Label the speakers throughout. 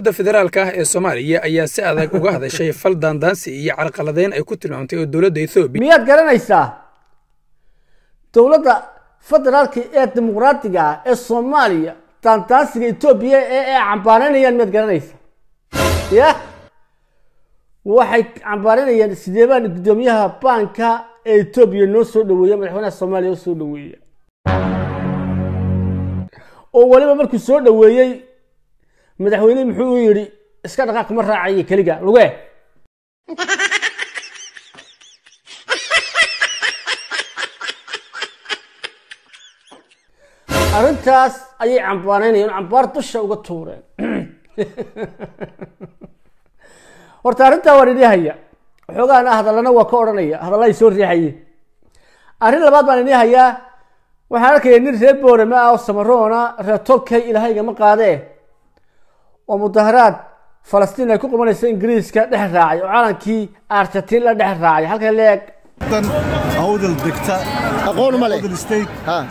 Speaker 1: dowladda federaalka ah ee soomaaliya ayaa si adag uga hadashay fal daandaansi iyo carqaladeyn ay ku tilmaamtay oo dowladda ethoobiya miyaad garanaysaa dowladda federaalka ee dimuqraadiga ah ee soomaaliya daandaansiga etoobiya ee ay cambaaranayaan miyaad garanaysaa ya waxay cambaaranayaan sideebaan guddoomiyaha baanka ee etoobiya noo soo dhaweeya madaxweynaha soomaaliya oo soo dhaweeya oo weliba markuu soo dhaweeyey madaxweyne muxuu yidhi iska dhaqaaq ma raacayo keliga luge arrintaas ayay cambaanaynayeen cambaar dusha uga tuureen horta arrintaa waa idii haya waxoogaana hadallana waa ka odhanaya hadallahay soo riixaye arrin labaad baan idii hayaa waxaan arkaya nin reer boorema ah oo samaroona reer tolkay ilaahayga ma qaadee oo mudaharaad falastiin ay ku qabanayso ingiriiska dhex raacay oo calankii argentiin la dhex raacay halka leeg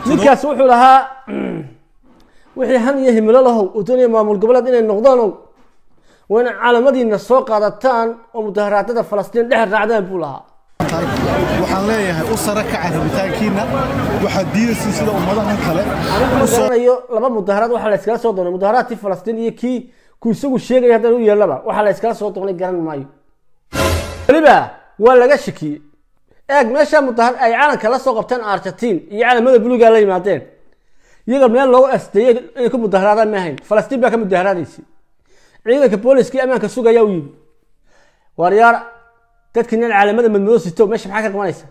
Speaker 1: ninkaas wuxuu lahaa wixii han iyo himilo lahow oo doonaya maamul goboleed inay noqdaanow waa ina caalamadiina soo qaadataan oo mudaharaadada falastiin dhex raacdaan buu lahaa waxaan leeyahay u sare kaca rabitaankiina waxaa diidaysa sida ummadahan kale laba mudaharaad waxaa la yskala soo doonay mudaharaadkii falastiin iyo kii ku isagu sheegaya haddaan u yeelaba waxaa la yskala soo doonay garan maayo weliba waa laga shakiyey eeg meesha mudahar ay calanka la soo qabteen argentin iyo calamada buluuga la yimaadeen iyaga meel loogu asdeeyey inay ku mudaharaadaan maahayn falastiin baa ka mudaharaadaysay ciidanka booliskii ammaanka sugaya u yidhi waryaar dadkiinan caalamada madmadoo sito meesha maxaa ka qabanaysa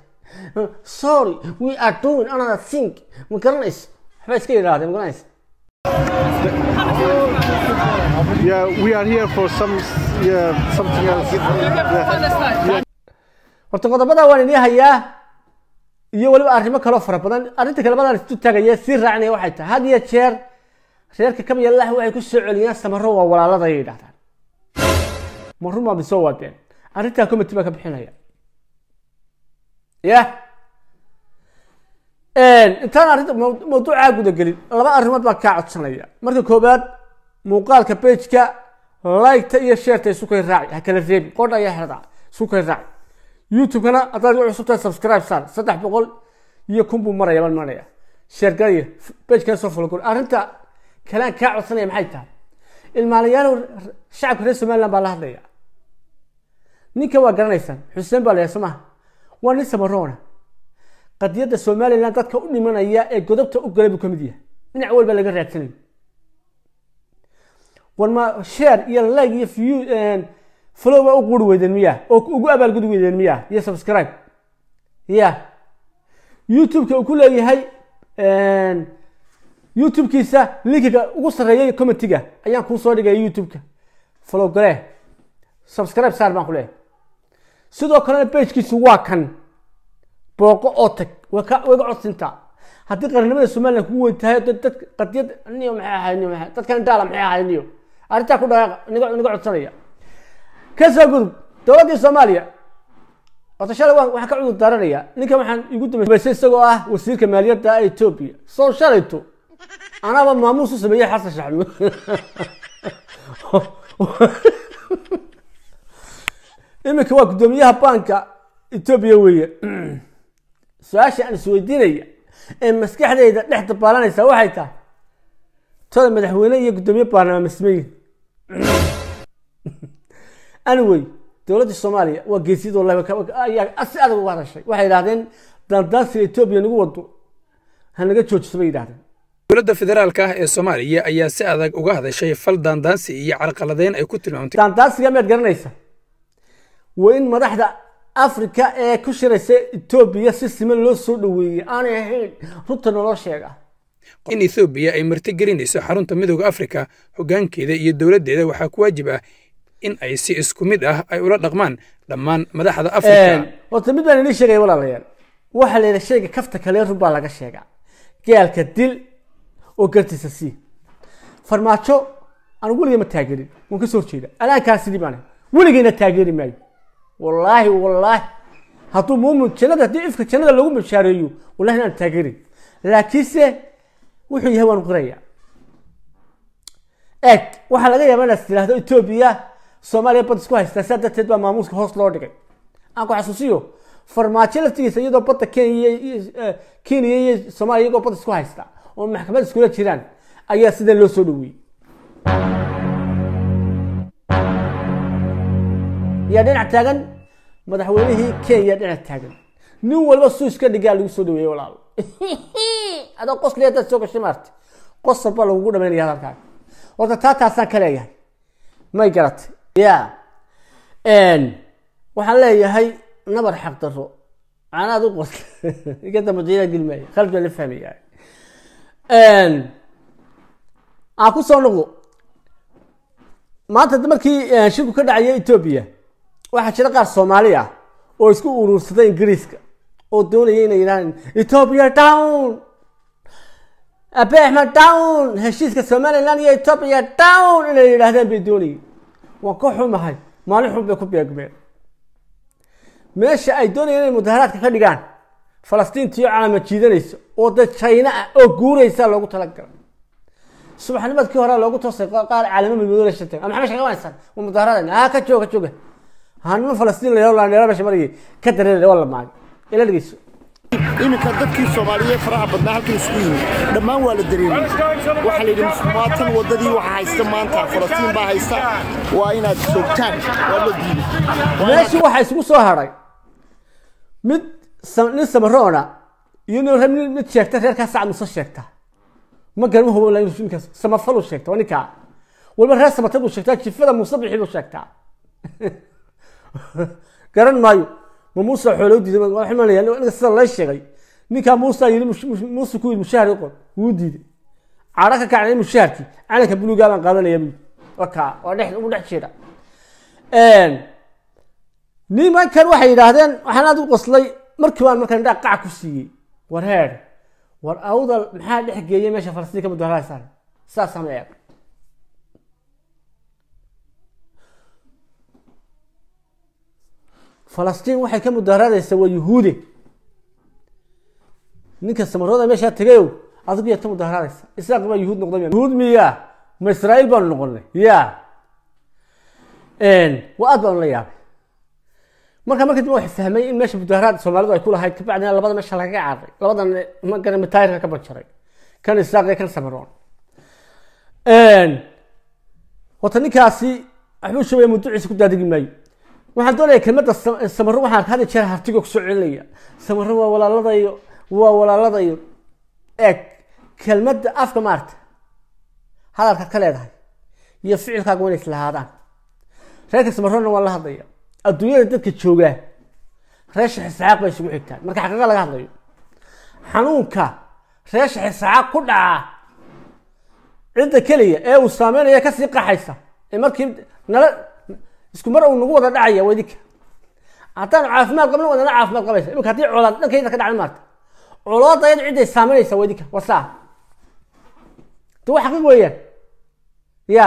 Speaker 1: sorry we are doing another thing ma garanayso waxba iska yidhahdeen ma garanaysa Yeah, we are here for some yeah, something else. Horta qodobada waan idin hayaa iyo weliba arrimo kale fara badan arrinta kale baan isku taagaya sii raacnay waxay tahay had iyo jeer reerka kam iyo Allah waxay ku soo celiyaan samaro waa walaalada ay yiraahdaan maruma bisoo wadeen arrinta committee baa ka bixinaya yeah intaan arrinta mawduucaa guda gelin laba arrimood baa kaa codsanaya marka koobaad muuqaalka bejka liketa iyo sheerta isu kay raaci ha kala reebin qodh ayaa herda isu raaci youtube haddaad u cusubtahay subscribe saar saddex boqol iyo kun buu maraya baan maraya sheergalaya bejkana soo fulagur arrinta kalaan kaa codsanaya maxay tahay ilmaalayaal shacabka reer somaliland baa la hadlaya ninka waa garanaysaan xuseen baa la yahay soo maha waa nin samaroona ah qadiyadda somalilan dadka u dhimanaya ee godobta u galay bu kamid yahay dhinac walba laga raadsanayo warma sheer iyo leg iyo view eh, flowa u quri weydeen miya oo ugu abaalgudi weydeen miya iyo subscribe ya youtube-ka uu ku leeyahay eh, youtube-kiisa linkiga ugu sarreeyay commentiga ayaan kuu soo dhigaya youtube-ka follow gale subscribe saar baan ku leeyahay sidoo kalena bajkiisu waa kan booqo oo tag waga codsintaa haddii qarnimada somalilan kugu weyn dad qadiyad niyo ku dhaqaaq niga codsanaya ka gudub dowladdii soomaaliya horta shalay waan waxaan ka cudur daaranayaa ninkan waxaan igu dambeysay isagoo ah wasiirka maaliyadda ee soo shalayto anaba maamuus u sameeyey xasan shaxmuud iminka waa guddoomiyaha banka etoobiya weeye su-aasha aan isweydiinaya ee maskaxdayda dhex dabaalanaysa waxay tahay toda madaxweyne iyo guddoomiye baarlamaan masmeyn anyway dowladda soomaaliya waa geesiyadoo si adag uga hadashay waxay yidhahdeen dandaansiga etoobiya nagu wado hanaga joojiso bay yidhahdeen dowladda federaalka ah ee soomaaliya ayaa si adag uga hadashay fal daandaansi iyo carqaladeyn ay ku tilmaamtay daandaansiga miyaad garanaysa waa in madaxda africa ee ku shiraysa etoobiya si siman loo soo dhoweeyey aanay ahayn runta naloo sheega in ethoobiya ay marti gelinayso xarunta midooda afrika hoggaankeeda iyo dowladdeeda waxaa ku waajib ah in ay si isku mid ah ay ula dhaqmaan dhammaan madaxda afrika mid baan inii sheegaya walaalayaal waxaa layidha sheega kafta kale run baa laga sheegaa gaalka dil oo gartiisa sii farmaajo aan weliga ma taageerin waan ka soo horjeeda alaankaas baan weligayna taageeri maayo wallaahi wallaahi hadduu muumin jannada haddii ifka jannada lagu bashaareeyo wallahi aan taageerin laakiinse wuxuu yahay waan qiraya eeg waxaa laga yaabaa inaad tidhaahdo etoobiya soomaaliya bad isku haystaa saa darteed baa maamuuska hoos loo dhigay aan ku xasuusiyo farmaajo laftigiisa iyadoo badda kenya eh, iyo soomaaliya iyagoo bad isku haysta oo maxkamad iskula jiraan ayaa sidan loo soo dhaweeyey yaa dhinac taagan madaxweynihii kenya dhinac taagan nin walba suis ka dhigaa lagu soo dhaweeye walaal adoo qosli hadaad soo gashay maarta qosab baa lagugu dhamaynaya hadalkaaga horta taa taasaan ka leeyahay may garatay ya waxaan leeyahay nabar xaq daro canaad u qos iga dambajayaa gelmaya khalad la fahmaya aan ku soo noqdo maanta markii eh, shirku ka dhacaya etoobiya waxaa jira qaar soomaali ah oo isku uruursaday ingiriiska oo doonaya inay yidhahdeen ethoobiya down abe axmed down heshiiska somalilan iyo ethoobiya down inay yidhaahdaan bay doonayeen waa ka xumahay maalin xun bay ku beegmeen meesha ay doonayeen inay mudaharaadka ka dhigaan falastiintiyo calama jiidanayso oo dad china ah oo guuraysa loogu talagalay subaxnimadkii hore loogu toosay qaar caalamo midmadoola shanteen ama maxamed shaqawansan waa mudaharaadana aa ah, ka jooga jooga hanimo falastiin nairobi markii ka dareen waa la maagay ila dhegeyso iminka dadkii soomaaliyeed faraha badnaa halkan isugu yimi dhammaan waa la dareemay waxaa la yidhi maatan waddadii waxa haysta maanta falastiin baa haysta waa inaad soogtaan waa la diiday meeshii waxaa isugu soo hadhay mid nin samaroona iyo nin mid sheegta reerkaa sacad muuse sheegta ma garma hubo ilaa ninkaas samafalu sheegta waa ninkaa walba reer samatan sheegtaa jifada muuse bixi buu sheegtaa garan maayo ma muuse xoolo diiday waa imanaya ninka sida la sheegay ninkaa muusa yii muuse ku yii mushaar iqor wuu diiday cadho ka kacnay mushaharkii calanka buluugaa qaadanaya bu waa waa dhex ugu dhex jeeda nimankan waxay yidhaahdeen waxaan aad u qoslay markii baan markaa indhaa qac ku siiyey war heer war awdal maxaa dhex geeyay meesha falastiin ka mudaharaasaan saasaa ma eeg falastiin waxay ka mudaaraaraysaa waa yuhuude ninka samarada meeshaa tegayow adigu yaa ka mudaaraaraysa israaq yuhuud noqday yuhuud miya ma israa'iil baanu noqonay ya waa aad baanu la yaabay marka markadib waxay fahmay in meesha mudaaraad soomaalidu ay ku lahayd kabacdina labada meesha lagaga caaray labadan magara mataayirka ka banjaray kan israaq iyo kan samaroon wata ninkaasi waxbuu sheegaya muduciisa ku daadegi maayo waxaan doonaya kelmada samaro waxaan had jeer hartigo kusoo celinaya samaro waa walaaladayo waa walaaladayo eeg kelmadda afka maarta hadalka ka leedahay iyo ficilkaaga waa inay islahaadaan reerka samarona waan la hadlaya adduunyada dadka joogaa reesha xisacaaq bay isugu xigtaan marka xaqiiqa laga hadlayo xanuunka reesha xisacaaq ku dhaca cidda keliya ee uu saameynaya kasii qaxaysa ee markii nala isku mar u nagu wada dhacaya wadika haddaan caafimaad qabna wadana caafimaad qabaysa imika haddii colaad dhankayda ka dhacda maarta colaada ayada ciday saameynaysa wadika wasaa de wa xaqiiq weeyaan ya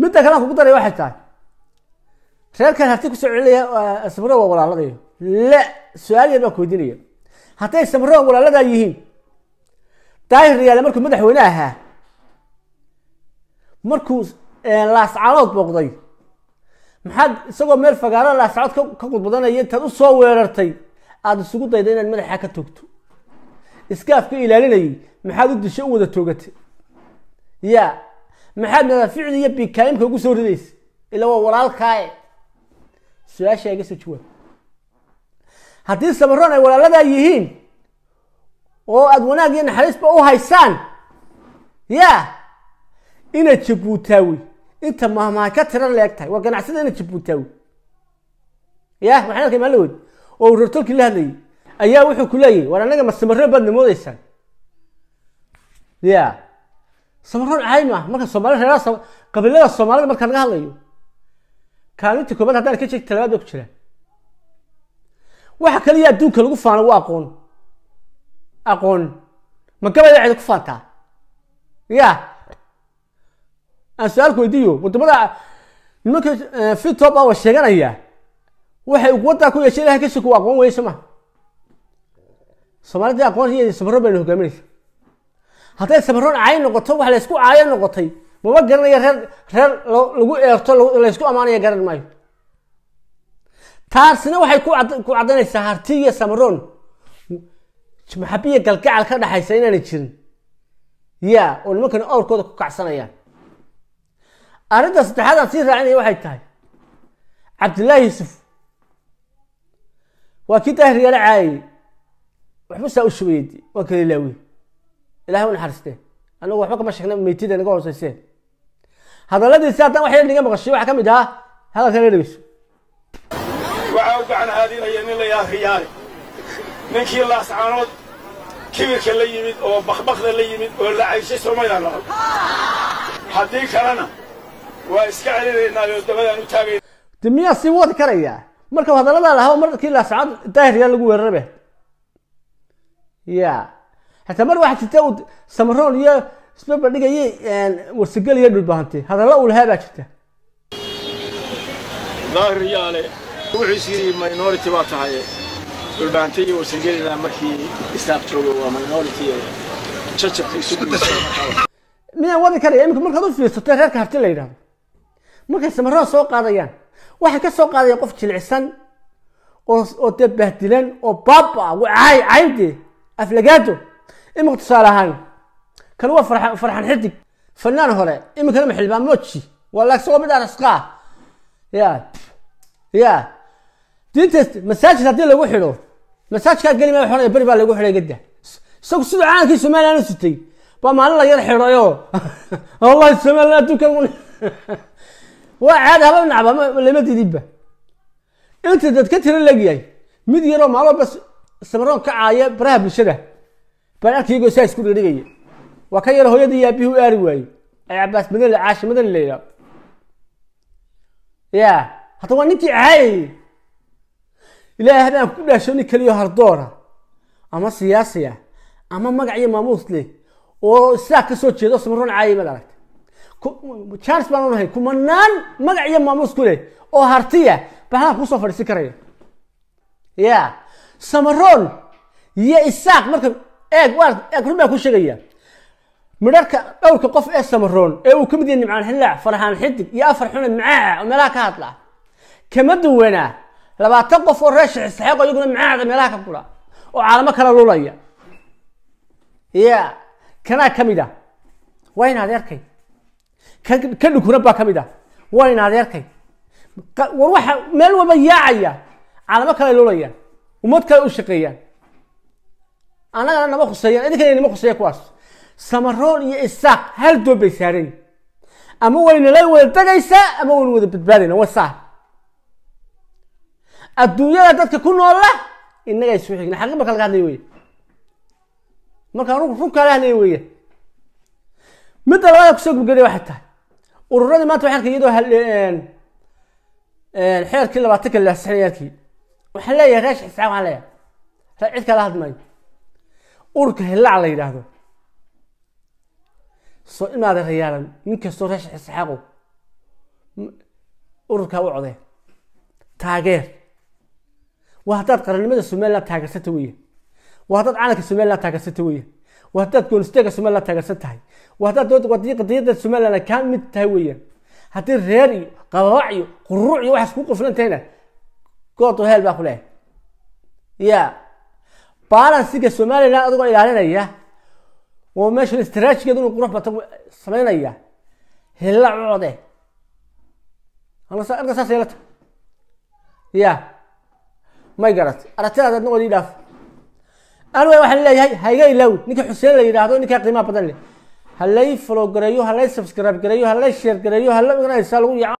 Speaker 1: midda kalean kugu daraya waxay tahay reerkan harti kusoo celinaya eh, samro waa walaaladay la su-aal yar baan ku weydiinaya hadday samro walaaladaa yihiin daahir yaale markuu madaxweyne ahaa markuu Eh, laascalood booqday maxaad isagoo meel fagaaro laascalood ka qudbadanaya intaad u soo weerartay aada isugu dayda inaad madaxa ka toogto iskaafka ilaalinayay maxaad u disho u wada toogatay ya maxaad madaaficdi iyo bikaayimka ugu soo ridaysa ila waa walaalkaae su-aashaa iga soo jawaab haddii sabaroon ay walaaladaa yihiin oo aada wanaag iyo naxariisba u haysaan ya inaad jabuutaa wey inta mahmaha ka tira laeg tahay waa ganacsadana jabuutaw ya maxaan alkay maalawood oo uu rortolkii la hadlayay ayaa wuxuu ku leeyahay war anaga ma samarro baad namoodeysaan ya samarro dhacay maaha marka soomaalida reeraha qabiilada soomaalida marka laga hadlayo kaalinta koobaad haddaan ka sheegta labaad baa ku jiraa waxa kaliya adduunka lagu faano waa aqoon aqoon ma gabayda cida ku faantaa ya aan su-aalku weydiiyo wadamada nimanka eh, fitob a sheeganaya waxay waddaa ku yeesha ilahay kashiku aqoon weyso maha soomaalida aqoon iyo sabarro bayna hogaaminaysa hadday sabarro cay noqoto wax laysku caayo noqotay mama garanayo reer reer lagu eerto laysku ammaanaya garan maayo taasina waxay ku caddaynaysaa harti iyo samaroon maxabiya galgacal ka dhexaysa inaanay jirin yaa oo nimankana awrkooda ku kacsanayaan arrinta saddexaad sii raacinaya waxay tahay cabdillaahi yuusuf waa kii daahiryaala caayayey waxba saa u shubayadi waa kala ilaawi ilahay u naxariistee anagu waxba kama sheegna meytida naga hooseyseen hadalladiisi haddaan wax yar naga maqashay waxaa ka mid ahaa hadalkan dhegeyso waxaa u gacan aadinaya nin la ydhaha ninkii laascaanood kibirka la yimid oo bakbakda la yimid oo la cayshay soomaynaan naqon haddii kalena waa iska sii wadi karaya marka hadalladaada haba markii laasacad daahiryaa lagu weerarabe ya xataa mar waxaa jirta uu samaroon iyo isbabadhigaya warsigel iyo dhulbahanti hadalla uu lahaa baa jirta daahir yaale wuxuus yidhi minority baa tahay dhulbahanti iyo warsigelina markii isaaq joogo waa minority jajabka isu miyaan wadi karaya imika markaad u fiirsatay reerka harti la yidhahdo markay samarada soo qaadayaan waxay ka soo qaadayaan qof jilicsan oo dee bahdilan oo baaba wacay cayde aflagaado imika tusaale ahaan kan waa farxan xidig fanaan hore iminkana ma moji waa laagsagoo mid arasqaa ah ya ya diintaas masaajid haddii lagu xidho masaajidkaa geli maa xoraya beri baa lagu xidhay gadda isagu siduu caankii somalilan u sitay baa maalin la yar xidhayo wallahi somalilan adduunkan waa caadi haba dhinacba lama didibba inta dad ka tiro legyahay mid yaroo maalooba sabaroon ka caaya baraha bulshada baan arkayagoo saa isku dhigdhigaya waa ka yaro hooyadii yaabihi u aari waaye ay cabaas madani caashi madani la yidhaho ya hadda waa ninkii caayayay ilaahay hadaan ku dhaasho nin keliyo hardoora ama siyaasi ama magac iyo maamuus leh oo sidaa ka soo jeedo samaroon caayay maad aragta charles baan unahay kumanaan magac iyo maamuus ku leh oo hartiya bahalaha kusoo fadhiisin karaya ya samaroon iyo isaaq marka eeg eeg run ku sheegaya midharka dhowrka qof ee samaroon ee uu ka mid yahay nimcaan xillaac farhaan xidig iyo afar xumed macaaca oo meelaha ka hadla kama duwanaa labaatan qof oo reer shixi saxeeqo iyaguna macaacda meelaha ka kula oo caalamo kala lulaya ya kanaa ka mid a ah? waa inaad arkay ka dhukunab baa ka mid ah wayn adeerkay war waxa meel walba yaacaya caalamo kale luulayaan ummad kale u shaqeeyaan annagana nama khuseeyaan idinkana nama khuseeya kuwaas samarool iyo isaaq hal doon bay saareen ama waynala wada degaysaa ama waynu wada badbaadayna waa saa adduunyada dadka ku noolla innaga isu xigna xaqi baa ka laga hadlaya wey markaan runka la hadlaya weeye midda labada kusoo gurgaday waxay tahay ururadii maanta waxaan arkay iyadoo xeerkii labaatanka laasaxinayaarkii waxaan leeyahay raash xisaab waxaan leeyahay raa cid kala hadli ururka hillaac la yidhaahdo soo imaada rayaalan nin kastoo raash xisaxaaqo ururkaa u codee taageer waa haddaad qarannimada somaliland taageersata weeye waa haddaad calanka somaliland taageersata weeye waa haddaad goolisteega somalilan taageersan tahay waa haddaad qadiyadda somalilan kaa mid tahay weeyaan haddii reer iyo qabaac iyo quruuc iyo waxaas kuu quflan tahayna gooto heel baa ku ya balansiga somalilan adigoo ilaalinaya oo meesha istraatijigeed inuu qurux badan samaynaya hella code arka saas yeelata ya may garat aragtidaad adna wadi an waxaan leeyahay hayga ilaawi ninka xuseen la yidhaahdo ninkaa qiimaha badan leh ha lay follow gareeyo halay subscribe gareeyo halay lay share gareeyo hala la maganaysaa lagu yaco